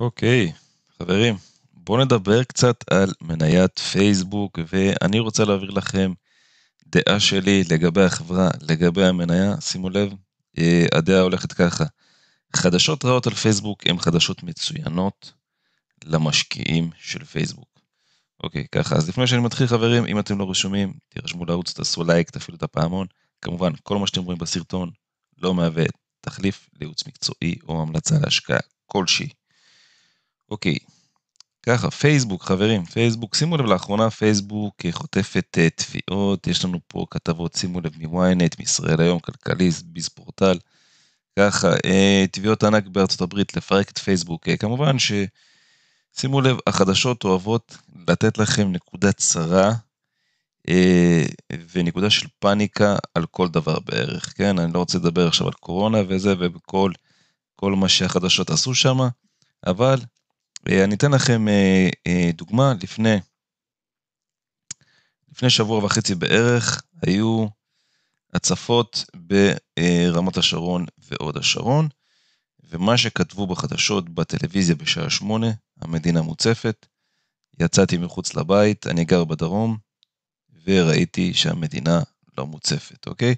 אוקיי, okay, חברים, בואו נדבר קצת על מניית פייסבוק, ואני רוצה להעביר לכם דעה שלי לגבי החברה, לגבי המניה. שימו לב, אה, הדעה הולכת ככה. חדשות רעות על פייסבוק הן חדשות מצוינות למשקיעים של פייסבוק. אוקיי, okay, ככה, אז לפני שאני מתחיל חברים, אם אתם לא רשומים, תירשמו לערוץ, תעשו לייק, תפעילו את הפעמון. כמובן, כל מה שאתם רואים בסרטון לא מהווה תחליף לייעוץ מקצועי או המלצה להשקעה כלשהי. אוקיי, ככה, פייסבוק, חברים, פייסבוק, שימו לב, לאחרונה פייסבוק חוטפת אה, תביעות, יש לנו פה כתבות, שימו לב, מ-ynet, מישראל היום, כלכליסט, ביספורטל, ככה, אה, תביעות ענק בארצות הברית לפרק את פייסבוק, אה, כמובן ש... שימו לב, החדשות אוהבות לתת לכם נקודה צרה אה, ונקודה של פאניקה על כל דבר בערך, כן? אני לא רוצה לדבר עכשיו על קורונה וזה וכל כל מה שהחדשות עשו שם, אבל אה, אני אתן לכם אה, אה, דוגמה, לפני, לפני שבוע וחצי בערך היו הצפות ברמת השרון והוד השרון, ומה שכתבו בחדשות בטלוויזיה בשעה שמונה, המדינה מוצפת, יצאתי מחוץ לבית, אני גר בדרום, וראיתי שהמדינה לא מוצפת, אוקיי?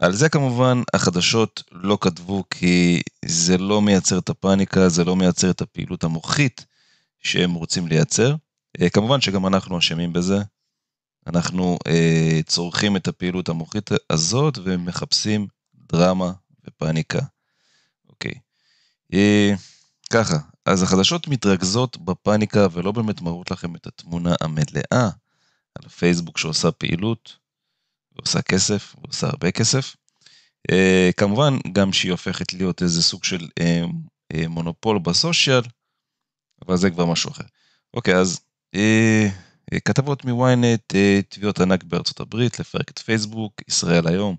על זה כמובן החדשות לא כתבו כי זה לא מייצר את הפאניקה, זה לא מייצר את הפעילות המוחית שהם רוצים לייצר. אה, כמובן שגם אנחנו אשמים בזה. אנחנו אה, צורכים את הפעילות המוחית הזאת ומחפשים דרמה ופאניקה. אוקיי. אה, ככה, אז החדשות מתרכזות בפאניקה ולא באמת מראות לכם את התמונה המלאה על פייסבוק שעושה פעילות. עושה כסף, עושה הרבה כסף. Uh, כמובן, גם שהיא הופכת להיות איזה סוג של uh, uh, מונופול בסושיאל, אבל זה כבר משהו אחר. אוקיי, okay, אז uh, uh, כתבות מוויינט, uh, תביעות ענק בארצות הברית, לפרק את פייסבוק, ישראל היום,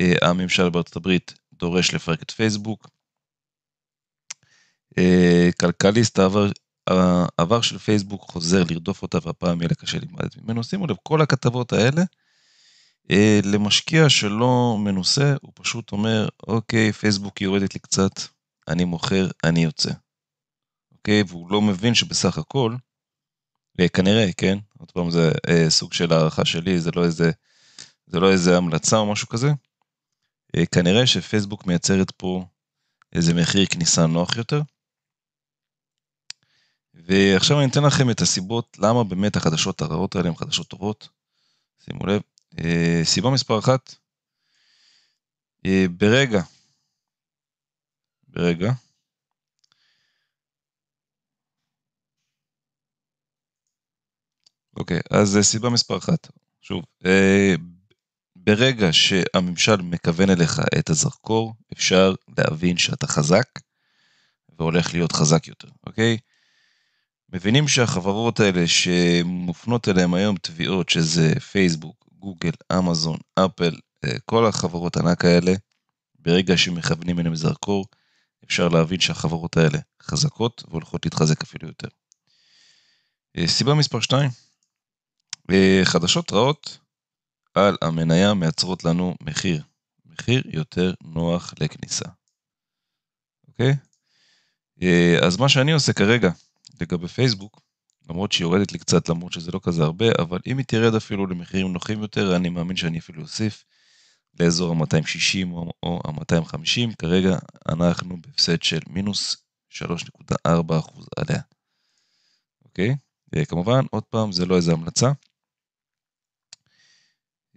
uh, הממשל בארצות הברית דורש לפרק את פייסבוק. Uh, כלכליסט העבר, העבר של פייסבוק חוזר לרדוף אותה והפעם יהיה לה קשה להימדד ממנו. שימו לב, כל הכתבות האלה אה, למשקיע שלא מנוסה, הוא פשוט אומר, אוקיי, פייסבוק יורדת לי קצת, אני מוכר, אני יוצא. אוקיי? והוא לא מבין שבסך הכל, וכנראה, אה, כן? עוד פעם, זה אה, סוג של הערכה שלי, זה לא איזה, זה לא איזה המלצה או משהו כזה. אה, כנראה שפייסבוק מייצרת פה איזה מחיר כניסה נוח יותר. ועכשיו אני אתן לכם את הסיבות למה באמת החדשות הרעות האלה הן חדשות טובות. שימו לב, אה, סיבה מספר אחת, אה, ברגע, ברגע, אוקיי, אז סיבה מספר אחת, שוב, אה, ברגע שהממשל מכוון אליך את הזרקור, אפשר להבין שאתה חזק והולך להיות חזק יותר, אוקיי? מבינים שהחברות האלה שמופנות אליהם היום תביעות שזה פייסבוק, גוגל, אמזון, אפל, אה, כל החברות ענק האלה, ברגע שמכוונים אליהם זרקור, אפשר להבין שהחברות האלה חזקות והולכות להתחזק אפילו יותר. אה, סיבה מספר 2, אה, חדשות רעות על המניה מייצרות לנו מחיר, מחיר יותר נוח לכניסה, אוקיי? אז מה שאני עושה כרגע לגבי פייסבוק, למרות שהיא יורדת לי קצת, למרות שזה לא כזה הרבה, אבל אם היא תרד אפילו למחירים נוחים יותר, אני מאמין שאני אפילו אוסיף לאזור ה-260 או, ה-250, כרגע אנחנו בהפסד של מינוס 3.4% עליה. אוקיי? וכמובן, אה, עוד פעם, זה לא איזה המלצה.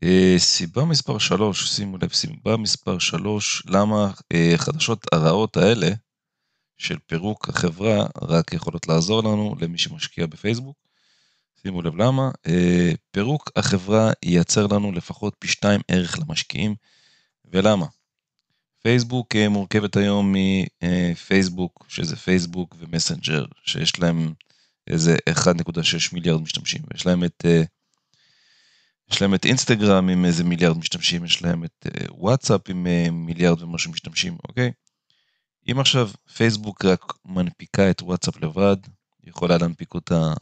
Uh, סיבה מספר 3, שימו לב, סיבה מספר 3, למה uh, חדשות הרעות האלה של פירוק החברה רק יכולות לעזור לנו למי שמשקיע בפייסבוק. שימו לב למה, אה, פירוק החברה ייצר לנו לפחות פי שתיים ערך למשקיעים, ולמה? פייסבוק אה, מורכבת היום מפייסבוק, אה, שזה פייסבוק ומסנג'ר, שיש להם איזה 1.6 מיליארד משתמשים, ויש להם את יש להם את אינסטגרם עם איזה מיליארד משתמשים, יש להם את וואטסאפ עם מיליארד ומשהו משתמשים, אוקיי? אם עכשיו פייסבוק רק מנפיקה את וואטסאפ לבד, היא יכולה להנפיק אותה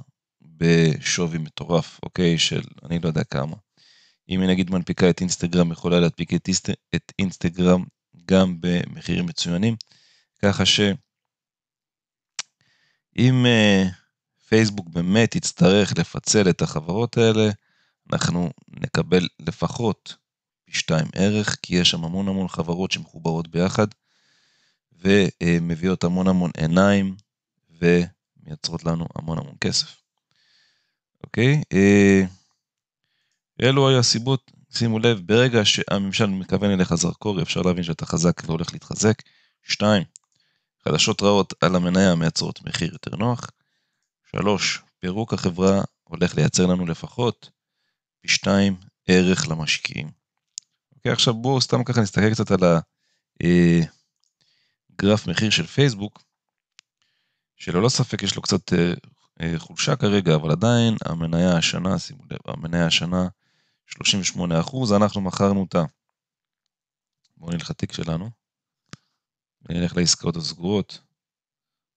בשווי מטורף, אוקיי? של אני לא יודע כמה. אם היא נגיד מנפיקה את אינסטגרם, יכולה להדפיק את, איסט... את אינסטגרם גם במחירים מצוינים, ככה שאם uh, אה, פייסבוק באמת יצטרך לפצל את החברות האלה, אנחנו נקבל לפחות פי שתיים ערך, כי יש שם המון המון חברות שמחוברות ביחד. ומביאות המון המון עיניים, ומייצרות לנו המון המון כסף. אוקיי? אה, אלו היו הסיבות, שימו לב, ברגע שהממשל מכוון אליך זרקור, אפשר להבין שאתה חזק והולך להתחזק. שתיים, חדשות רעות על המניה מייצרות מחיר יותר נוח. שלוש, פירוק החברה הולך לייצר לנו לפחות פי שתיים ערך למשקיעים. אוקיי, עכשיו בואו סתם ככה נסתכל קצת על ה... אה, גרף מחיר של פייסבוק, שללא ספק יש לו קצת אה, אה, חולשה כרגע, אבל עדיין המניה השנה, שימו לב, המניה השנה 38%, אנחנו מכרנו אותה. בואו נלך לתיק שלנו, נלך לעסקאות הסגורות.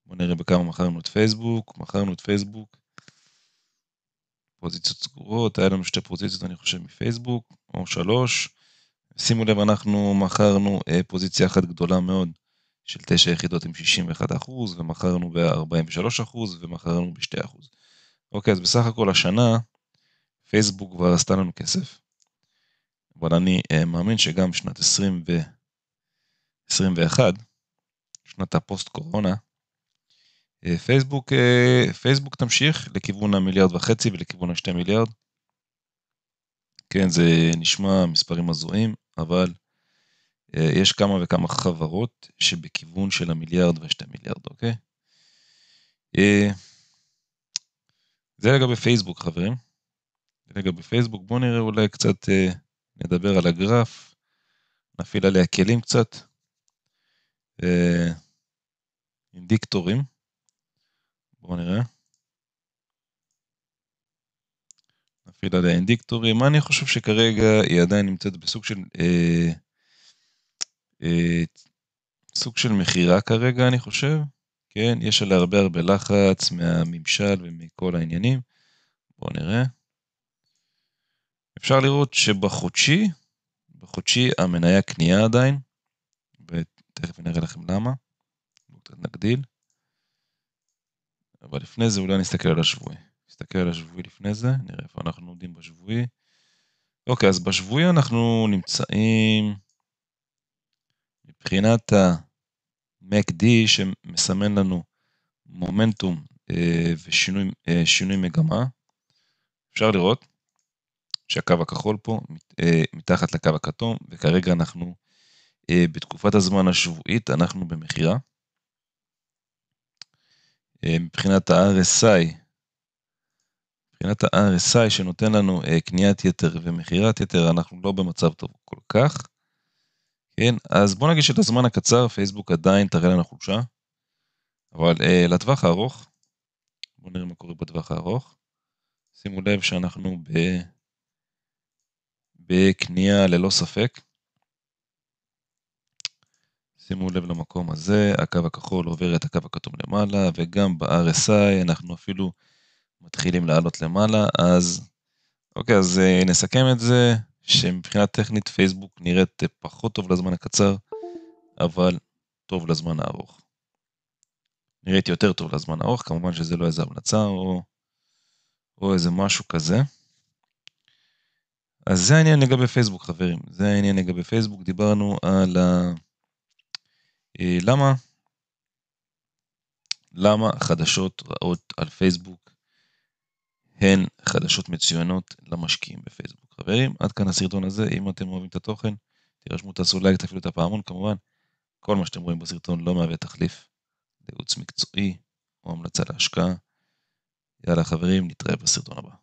בואו נראה בכמה מכרנו את פייסבוק, מכרנו את פייסבוק. פוזיציות סגורות, היה לנו שתי פוזיציות אני חושב מפייסבוק, או שלוש. שימו לב, אנחנו מכרנו אה, פוזיציה אחת גדולה מאוד של 9 יחידות עם 61% ומכרנו ב-43% ומכרנו ב-2%. אוקיי, אז בסך הכל השנה פייסבוק כבר עשתה לנו כסף, אבל אני אה, מאמין שגם שנת 2021, שנת הפוסט קורונה, אה, פייסבוק, אה, פייסבוק תמשיך לכיוון המיליארד וחצי ולכיוון השתי מיליארד. כן, זה נשמע מספרים הזויים, אבל אה, יש כמה וכמה חברות שבכיוון של המיליארד והשתי מיליארד, אוקיי? אה, זה לגבי פייסבוק, חברים. זה לגבי פייסבוק. בואו נראה אולי קצת, אה, נדבר על הגרף, נפעיל עליה כלים קצת. אינדיקטורים. בואו נראה. נפעיל עליה אינדיקטורים. מה אני חושב שכרגע היא עדיין נמצאת בסוג של... אה, אה, סוג של מכירה כרגע, אני חושב. כן, יש עליה הרבה הרבה לחץ מהממשל ומכל העניינים. בואו נראה. אפשר לראות שבחודשי, בחודשי המניה קנייה עדיין, ותכף נראה לכם למה. קצת נגדיל. אבל לפני זה אולי נסתכל על השבועי. נסתכל על השבועי לפני זה, נראה איפה אנחנו עומדים בשבועי. אוקיי, אז בשבועי אנחנו נמצאים... מבחינת ה-MACD שמסמן לנו מומנטום אה, ושינוי אה, מגמה, אפשר לראות שהקו הכחול פה אה, מתחת לקו הכתום, וכרגע אנחנו בתקופת הזמן השבועית, אנחנו במכירה. מבחינת ה-RSI, מבחינת ה-RSI שנותן לנו קניית יתר ומכירת יתר, אנחנו לא במצב טוב כל כך. כן, אז בוא נגיד שאת הזמן הקצר פייסבוק עדיין תראה לנו חולשה, אבל אה, לטווח הארוך, בואו נראה מה קורה בטווח הארוך. שימו לב שאנחנו ב... בקנייה ללא ספק. שימו לב למקום הזה, הקו הכחול עובר את הקו הכתום למעלה, וגם ב-RSI אנחנו אפילו מתחילים לעלות למעלה, אז אוקיי, אז אה, נסכם את זה. שמבחינה טכנית פייסבוק נראית פחות טוב לזמן הקצר, אבל טוב לזמן הארוך. נראית יותר טוב לזמן הארוך, כמובן שזה לא איזה המלצה או, או איזה משהו כזה. אז זה העניין לגבי פייסבוק חברים, זה העניין לגבי פייסבוק, דיברנו על ה... אה, למה? למה חדשות רעות על פייסבוק הן חדשות מצוינות למשקיעים בפייסבוק. חברים, עד כאן הסרטון הזה, אם אתם אוהבים את התוכן, תירשמו, תעשו לייק, תפעילו את הפעמון כמובן. כל מה שאתם רואים בסרטון לא מהווה תחליף לייעוץ מקצועי או המלצה להשקעה. יאללה חברים, נתראה בסרטון הבא.